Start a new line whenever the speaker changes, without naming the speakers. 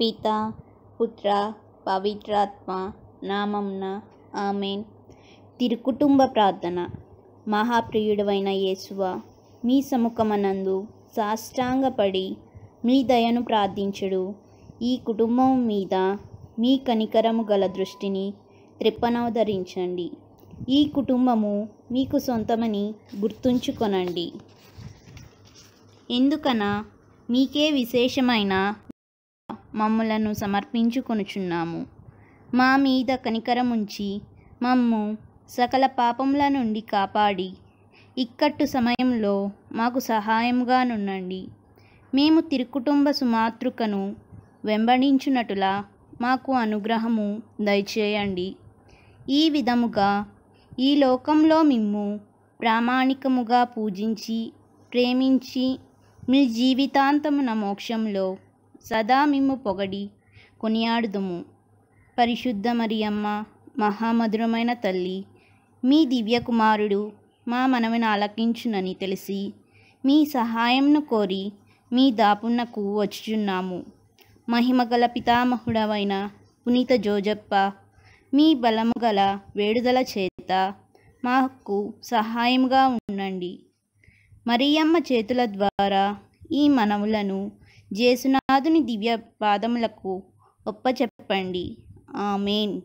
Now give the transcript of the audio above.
పిత పుత్ర పవిత్రాత్మ నామంన ఆమెన్ తిరుకుటుంబ ప్రార్థన మహాప్రియుడవైన యేసువ మీ సముఖమనందు సాష్టాంగపడి మీ దయను ప్రార్థించుడు ఈ కుటుంబం మీద మీ కనికరము గల దృష్టిని త్రిప్పనవధరించండి ఈ కుటుంబము మీకు సొంతమని గుర్తుంచుకొనండి ఎందుకన మీకే విశేషమైన మమ్ములను సమర్పించుకొనుచున్నాము మా మీద కనికరముంచి మమ్ము సకల పాపముల నుండి కాపాడి ఇక్కట్టు సమయంలో మాకు సహాయముగా నుండండి మేము తిరుకుటుంబ సుమాతృకను వెంబడించునటులా మాకు అనుగ్రహము దయచేయండి ఈ విధముగా ఈ లోకంలో మిమ్ము ప్రామాణికముగా పూజించి ప్రేమించి మీ జీవితాంతమున మోక్షంలో సదా మిమ్ము పొగడి కొనియాడుదుము పరిశుద్ధ మరియమ్మ మహామధురమైన తల్లి మీ దివ్యకుమారుడు మా మనవిని ఆలకించునని తెలిసి మీ సహాయంను కోరి మీ దాపున్నకు వచ్చుచున్నాము మహిమగల పితామహుడవైన పునీత జోజప్ప మీ బలము గల వేడుదల చేత మాకు సహాయంగా ఉండండి మరియమ్మ చేతుల ద్వారా ఈ మనవులను జేసునాథుని దివ్య పాదములకు ఒప్పచెప్పండి ఆమెన్